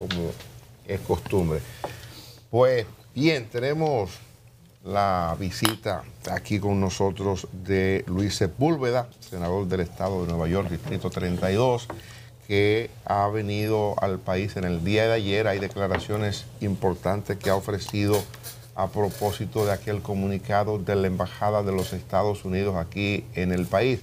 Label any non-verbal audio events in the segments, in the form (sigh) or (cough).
como es costumbre. Pues bien, tenemos la visita aquí con nosotros de Luis Sepúlveda, senador del Estado de Nueva York, Distrito 32, que ha venido al país en el día de ayer. Hay declaraciones importantes que ha ofrecido a propósito de aquel comunicado de la Embajada de los Estados Unidos aquí en el país.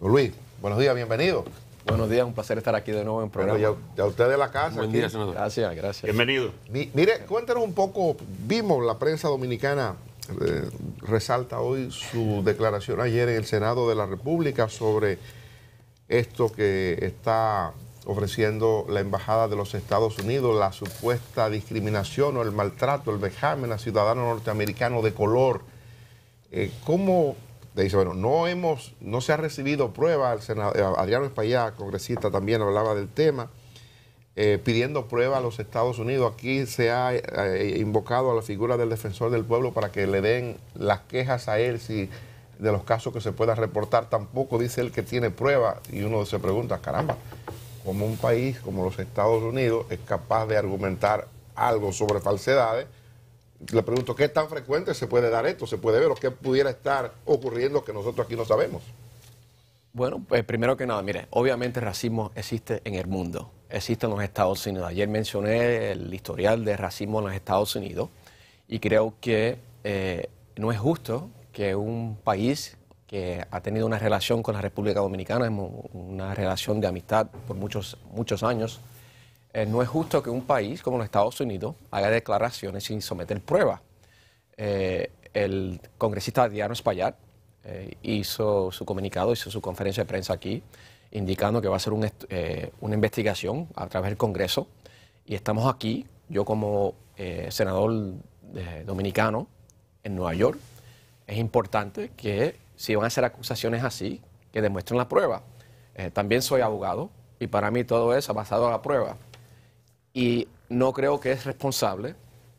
Luis, buenos días, bienvenido. Buenos días, un placer estar aquí de nuevo en programa. ya, usted de la casa. Buen día, senador. Gracias, gracias. Bienvenido. mire, cuéntenos un poco, vimos la prensa dominicana eh, resalta hoy su declaración ayer en el Senado de la República sobre esto que está ofreciendo la Embajada de los Estados Unidos, la supuesta discriminación o el maltrato, el vejamen a ciudadanos norteamericanos de color. Eh, ¿Cómo dice, bueno, no hemos, no se ha recibido prueba, al senador, eh, Adriano Espaillá, congresista, también hablaba del tema, eh, pidiendo prueba a los Estados Unidos. Aquí se ha eh, invocado a la figura del defensor del pueblo para que le den las quejas a él si de los casos que se puedan reportar. Tampoco dice él que tiene prueba y uno se pregunta, caramba, como un país como los Estados Unidos es capaz de argumentar algo sobre falsedades? le pregunto, ¿qué tan frecuente se puede dar esto? ¿Se puede ver o qué pudiera estar ocurriendo que nosotros aquí no sabemos? Bueno, pues primero que nada, mire, obviamente el racismo existe en el mundo, existe en los Estados Unidos. Ayer mencioné el historial de racismo en los Estados Unidos y creo que eh, no es justo que un país que ha tenido una relación con la República Dominicana, una relación de amistad por muchos, muchos años, eh, no es justo que un país como los Estados Unidos haga declaraciones sin someter pruebas. Eh, el congresista Diano Espaillat eh, hizo su comunicado, hizo su conferencia de prensa aquí, indicando que va a ser una investigación a través del Congreso. Y estamos aquí, yo como senador dominicano en Nueva York, es importante que si van a hacer acusaciones así, que demuestren la prueba. también soy abogado y para mí todo eso basado A la prueba. Y no creo que es responsable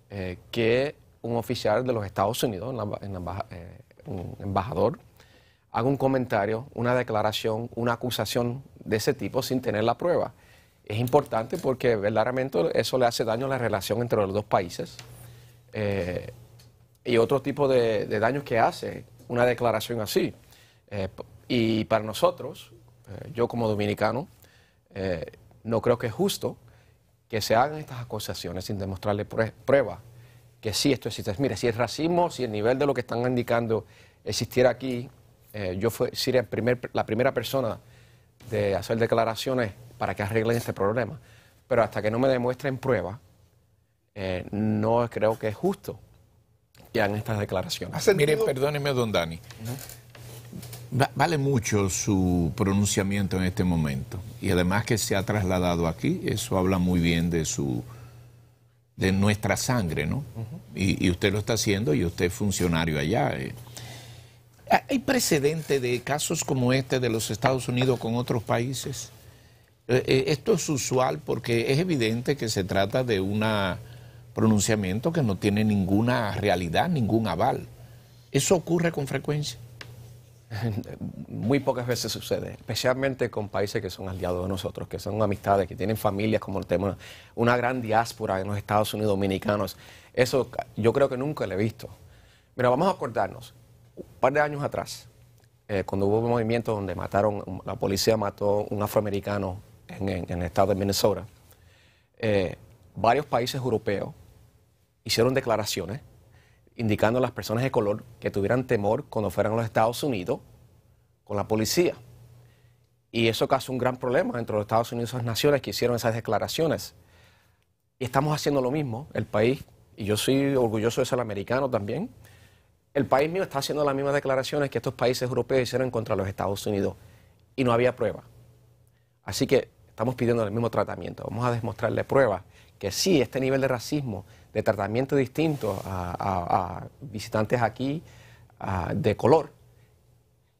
eh, que un oficial de los Estados Unidos, eh, un embajador, haga un comentario, una declaración, una acusación de ese tipo sin tener la prueba. Es importante porque verdaderamente eso le hace daño a la relación entre los dos países eh, y otro tipo de, de, daños que hace una declaración así. y para nosotros, yo como dominicano, no creo que es justo que se hagan estas acusaciones sin demostrarle pruebas que sí esto existe. Mire, si el racismo, si el nivel de lo que están indicando existiera aquí, eh, yo sería el primer, la primera persona de hacer declaraciones para que arreglen este problema. Pero hasta que no me demuestren pruebas, eh, no creo que es justo que hagan estas declaraciones. Mire, perdóneme, don Dani. vale mucho su pronunciamiento en este momento y además que se ha trasladado aquí, eso habla muy bien de su de nuestra sangre, ¿no? y, y, usted lo está haciendo y usted es funcionario allá. Eh. ¿Hay precedente de casos como este de los Estados Unidos con otros países? Eh, eh, esto es usual porque es evidente que se trata de un pronunciamiento que no tiene ninguna realidad, ningún aval. ¿Eso ocurre con frecuencia? (laughs) muy pocas veces sucede, especialmente con países que son aliados de nosotros, que son amistades, que tienen familias, como el tema una gran diáspora en los Estados Unidos dominicanos. Eso yo creo que nunca lo he visto. Mira, vamos a acordarnos, un par de años atrás, eh, cuando hubo un movimiento donde mataron, la policía mató a un afroamericano en, el estado de Minnesota, eh, varios países europeos hicieron declaraciones indicando a las personas de color que tuvieran temor cuando fueran a los Estados Unidos con la policía. Y eso causó un gran problema entre los Estados Unidos y esas naciones que hicieron esas declaraciones. Y estamos haciendo lo mismo, el país, y yo soy orgulloso de ser americano también, el país mío está haciendo las mismas declaraciones que estos países europeos hicieron contra los Estados Unidos y no había prueba. Así que estamos pidiendo el mismo tratamiento. Vamos a demostrarle pruebas que sí, este nivel de racismo, de tratamiento distinto a, visitantes aquí de color,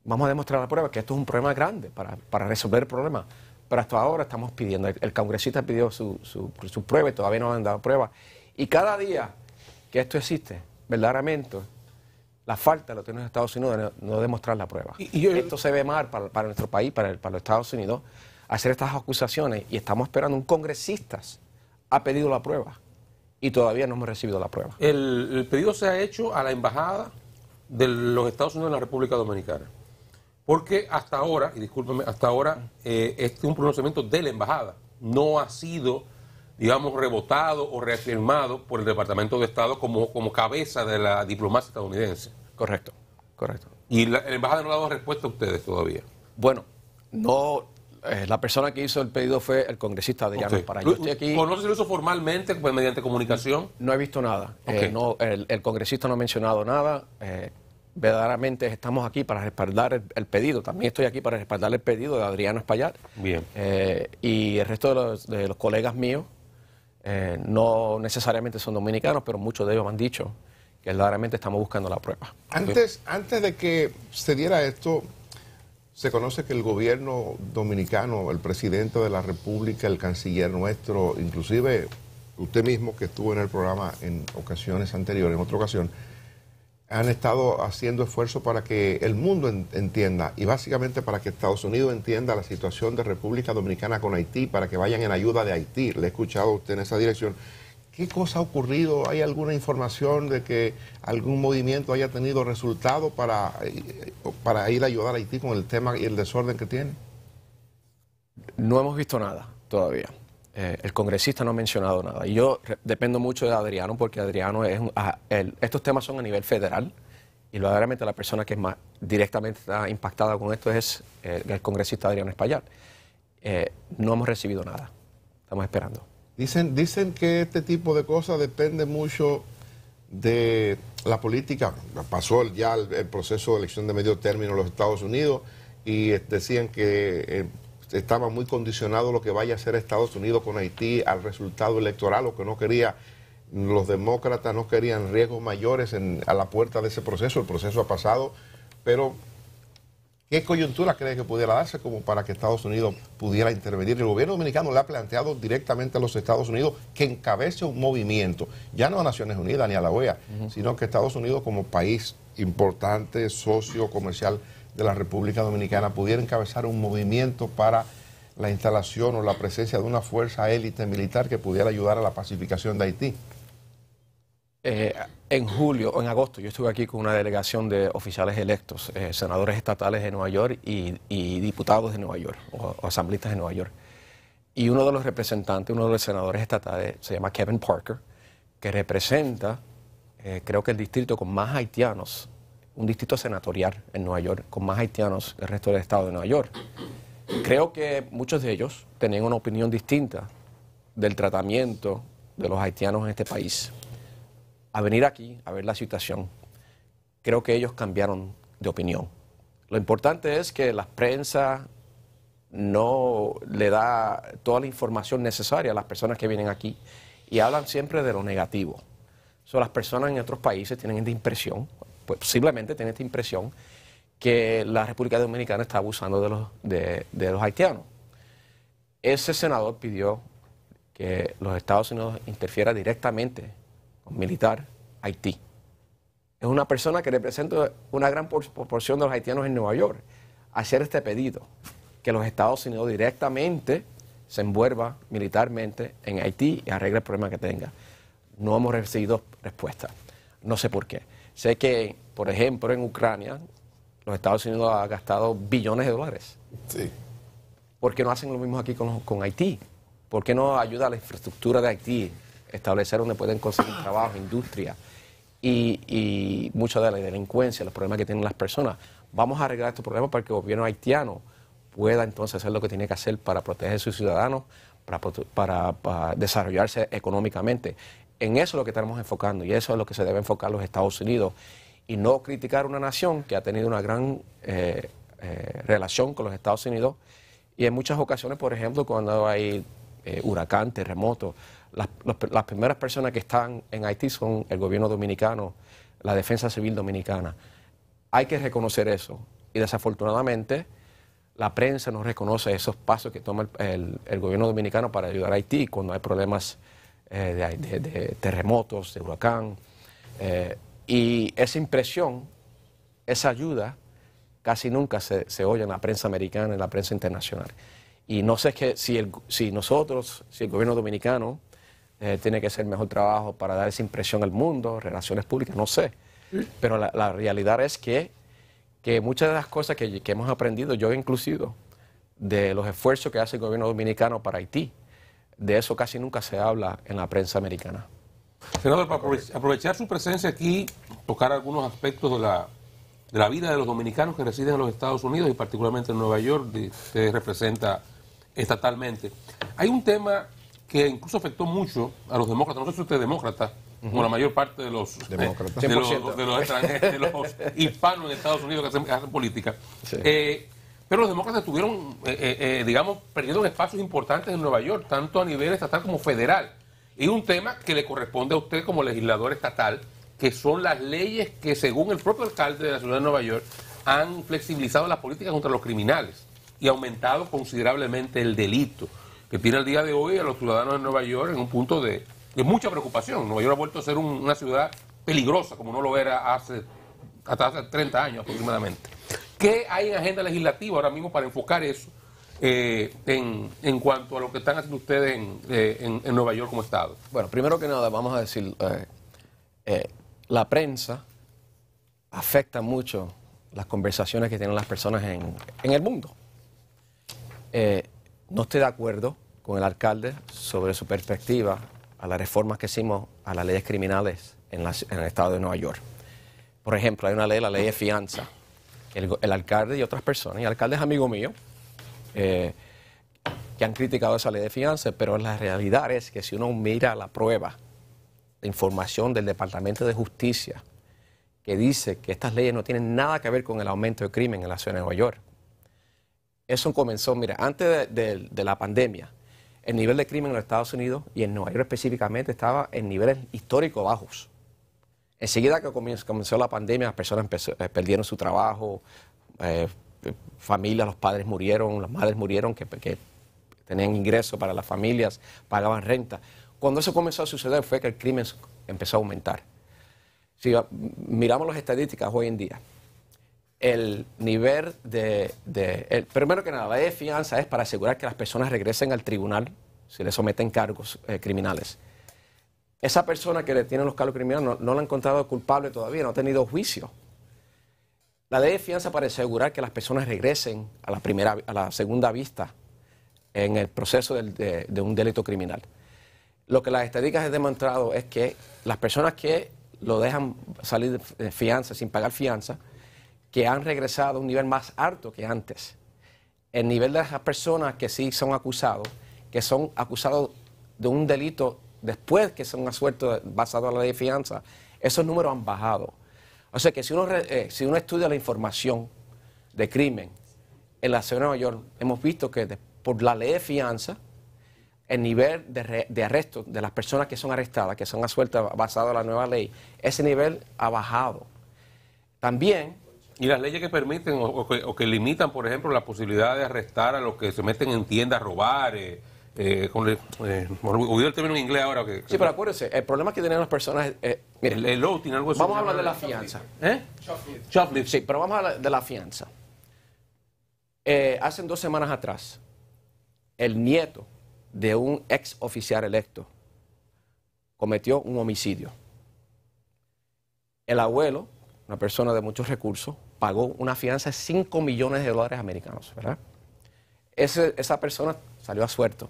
vamos a demostrar la prueba que esto es un problema grande para, resolver el problema. Pero hasta ahora estamos pidiendo, el, congresista pidió su, su, prueba y todavía no han dado prueba. Y cada día que esto existe, verdaderamente, la falta lo tenemos los Estados Unidos de no, demostrar la prueba. Y, Esto se ve mal para, nuestro país, para, para los Estados Unidos, hacer estas acusaciones y estamos esperando un congresistas ha pedido la prueba y todavía no hemos recibido la prueba. El, pedido se ha hecho a la embajada de los Estados Unidos en la República Dominicana. Porque hasta ahora, y discúlpeme, hasta ahora eh, este es un pronunciamiento de la embajada. No ha sido, digamos, rebotado o reafirmado por el Departamento de Estado como, como cabeza de la diplomacia estadounidense. Correcto, correcto. Y la, la embajada no ha dado respuesta a ustedes todavía. Bueno, no, eh, la persona que hizo el pedido fue el congresista de Llanos para formalmente, pues, mediante comunicación? No, he visto nada. Eh, el, congresista no ha mencionado nada. Eh, verdaderamente estamos aquí para respaldar el, pedido. También estoy aquí para respaldar el pedido de Adriano Espallar. Bien. y el resto de los, colegas míos, no necesariamente son dominicanos, pero muchos de ellos me han dicho que verdaderamente estamos buscando la prueba. Antes, antes de que se diera esto, se conoce que el gobierno dominicano, el presidente de la República, el canciller nuestro, inclusive usted mismo que estuvo en el programa en ocasiones anteriores, en otra ocasión, han estado haciendo esfuerzos para que el mundo entienda y básicamente para que Estados Unidos entienda la situación de República Dominicana con Haití, para que vayan en ayuda de Haití. Le he escuchado usted en esa dirección. ¿Qué cosa ha ocurrido? ¿Hay alguna información de que algún movimiento haya tenido resultado para, eh, para ir a ayudar a Haití con el tema y el desorden que tiene? No hemos visto nada todavía. Eh, el congresista no ha mencionado nada. Y yo dependo mucho de Adriano porque Adriano es... Ah, estos temas son a nivel federal y verdaderamente la persona que es más directamente está impactada con esto es eh, el congresista Adriano Espaillat. no hemos recibido nada. Estamos esperando. Dicen, dicen que este tipo de cosas depende mucho de la política. Pasó ya el, proceso de elección de medio término en los Estados Unidos y decían que eh, estaba muy condicionado lo que vaya a hacer Estados Unidos con Haití al resultado electoral, lo que no quería, los demócratas no querían riesgos mayores a la puerta de ese proceso, el proceso ha pasado, pero ¿Qué coyuntura cree que pudiera darse como para que Estados Unidos pudiera intervenir? El gobierno dominicano le ha planteado directamente a los Estados Unidos que encabece un movimiento, ya no a Naciones Unidas ni a la OEA, sino que Estados Unidos como país importante, socio comercial de la República Dominicana, pudiera encabezar un movimiento para la instalación o la presencia de una fuerza élite militar que pudiera ayudar a la pacificación de Haití. Eh, en julio o en agosto yo estuve aquí con una delegación de oficiales electos, eh, senadores estatales de Nueva York y, diputados de Nueva York o, asamblistas de Nueva York. Y uno de los representantes, uno de los senadores estatales, se llama Kevin Parker, que representa, eh, creo que el distrito con más haitianos, un distrito senatorial en Nueva York, con más haitianos que el resto del estado de Nueva York. Creo que muchos de ellos tenían una opinión distinta del tratamiento de los haitianos en este país a venir aquí a ver la situación, creo que ellos cambiaron de opinión. Lo importante es que la prensa no le da toda la información necesaria a las personas que vienen aquí y hablan siempre de lo negativo. son las personas en otros países tienen esta impresión, pues posiblemente tienen esta impresión, que la República Dominicana está abusando de los, los haitianos. Ese senador pidió que los Estados Unidos interfieran directamente militar, Haití. Es una persona que representa una gran proporción de los haitianos en Nueva York. Hacer este pedido, que los Estados Unidos directamente se envuelva militarmente en Haití y arregle el problema que tenga. No hemos recibido respuesta. No sé por qué. Sé que, por ejemplo, en Ucrania, los Estados Unidos han gastado billones de dólares. Sí. ¿Por qué no hacen lo mismo aquí con, con Haití? ¿Por qué no ayuda a la infraestructura de Haití, establecer donde pueden conseguir trabajo, industria y, y mucha de la delincuencia, los problemas que tienen las personas. Vamos a arreglar estos problemas para que el gobierno haitiano pueda entonces hacer lo que tiene que hacer para proteger a sus ciudadanos, para, desarrollarse económicamente. En eso es lo que estamos enfocando y eso es lo que se debe enfocar los Estados Unidos y no criticar una nación que ha tenido una gran eh, eh, relación con los Estados Unidos y en muchas ocasiones, por ejemplo, cuando hay eh, huracán, terremoto, las, primeras personas que están en Haití son el gobierno dominicano, la defensa civil dominicana. Hay que reconocer eso. Y desafortunadamente la prensa no reconoce esos pasos que toma el, gobierno dominicano para ayudar a Haití cuando hay problemas eh, de, terremotos, de huracán. Eh, y esa impresión, esa ayuda, casi nunca se, oye en la prensa americana, en la prensa internacional. Y no sé que si nosotros, si el gobierno dominicano, eh, tiene que ser mejor trabajo para dar esa impresión al mundo, relaciones públicas, no sé. Pero la, realidad es que, que, muchas de las cosas que, hemos aprendido, yo incluido de los esfuerzos que hace el gobierno dominicano para Haití, de eso casi nunca se habla en la prensa americana. Senador, para aprovechar su presencia aquí, tocar algunos aspectos de la, de la vida de los dominicanos que residen en los Estados Unidos y particularmente en Nueva York, que representa estatalmente. Hay un tema que incluso afectó mucho a los demócratas. No sé si usted es demócrata, como la mayor parte de los, eh, De, los, (laughs) hispanos en Estados Unidos que hacen, política. Eh, pero los demócratas estuvieron, eh, eh digamos, perdiendo espacios importantes en Nueva York, tanto a nivel estatal como federal. Y un tema que le corresponde a usted como legislador estatal, que son las leyes que, según el propio alcalde de la ciudad de Nueva York, han flexibilizado las políticas contra los criminales y aumentado considerablemente el delito que tiene el día de hoy a los ciudadanos de Nueva York en un punto de, mucha preocupación. Nueva York ha vuelto a ser una ciudad peligrosa, como no lo era hace, hasta hace 30 años aproximadamente. ¿Qué hay en agenda legislativa ahora mismo para enfocar eso eh, en, cuanto a lo que están haciendo ustedes eh, en, Nueva York como Estado? Bueno, primero que nada, vamos a decir, eh, la prensa afecta mucho las conversaciones que tienen las personas en, el mundo. no estoy de acuerdo con el alcalde sobre su perspectiva a las reformas que hicimos a las leyes criminales en, el estado de Nueva York. Por ejemplo, hay una ley, la ley de fianza. El, alcalde y otras personas, y el alcalde es amigo mío, eh, que han criticado esa ley de fianza, pero la realidad es que si uno mira la prueba, DE información del Departamento de Justicia, que dice que estas leyes no tienen nada que ver con el aumento DE crimen en la ciudad de Nueva York. Eso comenzó, mira, antes de la pandemia, el nivel de crimen en los Estados Unidos y en Nueva York específicamente estaba en niveles históricos bajos. Enseguida que comenzó la pandemia, las personas eh, perdieron su trabajo, eh, familias, los padres murieron, las madres murieron, que, que tenían ingresos para las familias, pagaban renta. Cuando eso comenzó a suceder fue que el crimen empezó a aumentar. Si miramos las estadísticas hoy en día, el nivel de... primero que nada, la ley de fianza es para asegurar que las personas regresen al tribunal si le someten cargos eh, criminales. Esa persona que le tienen los cargos criminales no, la han encontrado culpable todavía, no ha tenido juicio. La ley de fianza para asegurar que las personas regresen a la, primera, a la segunda vista en el proceso de, de un delito criminal. Lo que las estadísticas han demostrado es que las personas que lo dejan salir de fianza sin pagar fianza, que han regresado a un nivel más alto que antes. El nivel de las personas que sí son acusados, que son acusados de un delito después que son asueltos basado en la ley de fianza, esos números han bajado. O sea que si uno, eh, si uno estudia la información de crimen en la ciudad de Nueva York, hemos visto que por la ley de fianza, el nivel de, de, arresto de las personas que son arrestadas, que son asueltas basado en la nueva ley, ese nivel ha bajado. También y las leyes que permiten o, que, limitan, por ejemplo, la posibilidad de arrestar a los que se meten en tiendas a robar. Eh, eh, eh el término en inglés ahora. Que, sí, pero acuérdense, el problema que tienen las personas. Eh, el, el algo así. Vamos a hablar de la fianza. ¿Eh? Shoplift. Sí, pero vamos a hablar de la fianza. Eh, hace dos semanas atrás, el nieto de un ex oficial electo cometió un homicidio. El abuelo una persona de muchos recursos, pagó una fianza de 5 millones de dólares americanos, ¿verdad? esa persona salió a suerte,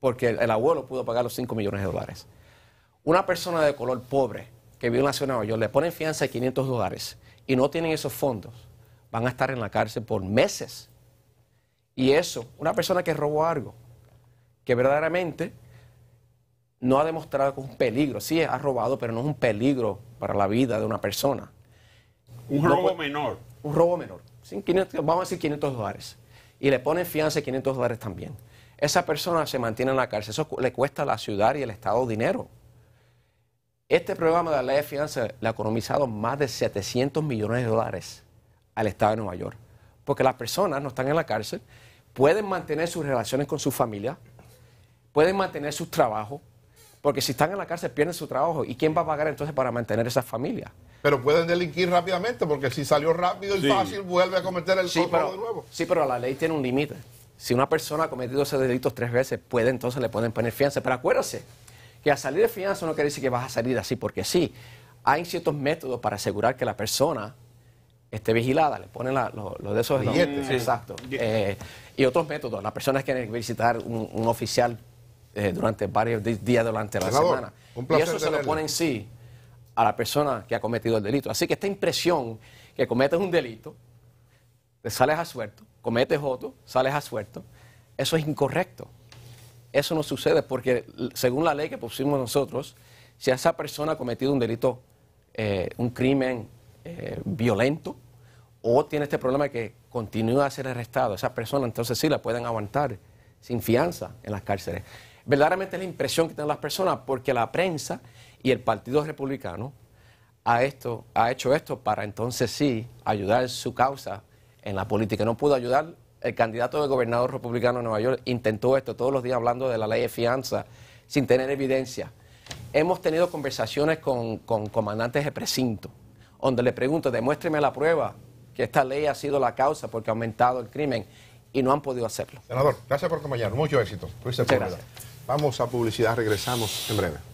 porque el, el, abuelo pudo pagar los 5 millones de dólares. Una persona de color pobre que vive en la ciudad de Nueva York le ponen fianza de 500 dólares y no tienen esos fondos, van a estar en la cárcel por meses. Y eso, una persona que robó algo, que verdaderamente no ha demostrado que es un peligro. Sí, ha robado, pero no es un peligro para la vida de una persona. Un robo menor. Un robo menor. 500, vamos a decir 500 dólares. Y le ponen fianza de 500 dólares también. Esa persona se mantiene en la cárcel. Eso le cuesta a la ciudad y al Estado dinero. Este programa de la ley de fianza le ha economizado más de 700 millones de dólares al Estado de Nueva York. Porque las personas no están en la cárcel, pueden mantener sus relaciones con su familia, pueden mantener sus trabajos, porque si están en la cárcel pierden su trabajo. ¿Y quién va a pagar entonces para mantener esa familia? Pero pueden delinquir rápidamente, porque si salió rápido y fácil, vuelve a cometer el sí, de nuevo. Sí, pero la ley tiene un límite. Si una persona ha cometido ese delito tres veces, puede entonces le pueden poner fianza. Pero acuérdese que a salir de fianza no quiere decir que vas a salir así, porque sí, hay ciertos métodos para asegurar que la persona esté vigilada, le ponen los de esos billetes. Exacto. Eh, y otros métodos, Las personas que visitar un oficial eh, durante varios días durante la semana. Y eso se lo pone en sí a la persona que ha cometido el delito. Así que esta impresión que cometes un delito, te sales a suelto, cometes otro, sales a suelto, eso es incorrecto. Eso no sucede porque según la ley que pusimos nosotros, si esa persona ha cometido un delito, eh, un crimen eh, violento, o tiene este problema que continúa a ser arrestado, esa persona entonces sí la pueden aguantar sin fianza en las cárceles verdaderamente es la impresión que tienen las personas, porque la prensa y el Partido Republicano ha, esto, hecho esto para entonces sí ayudar su causa en la política. No pudo ayudar. El candidato de gobernador republicano de Nueva York intentó esto todos los días hablando de la ley de fianza sin tener evidencia. Hemos tenido conversaciones con, con comandantes de precinto, donde le pregunto, demuéstreme la prueba que esta ley ha sido la causa porque ha aumentado el crimen y no han podido hacerlo. Senador, gracias por acompañarnos. Mucho éxito. Vamos a publicidad, regresamos en breve.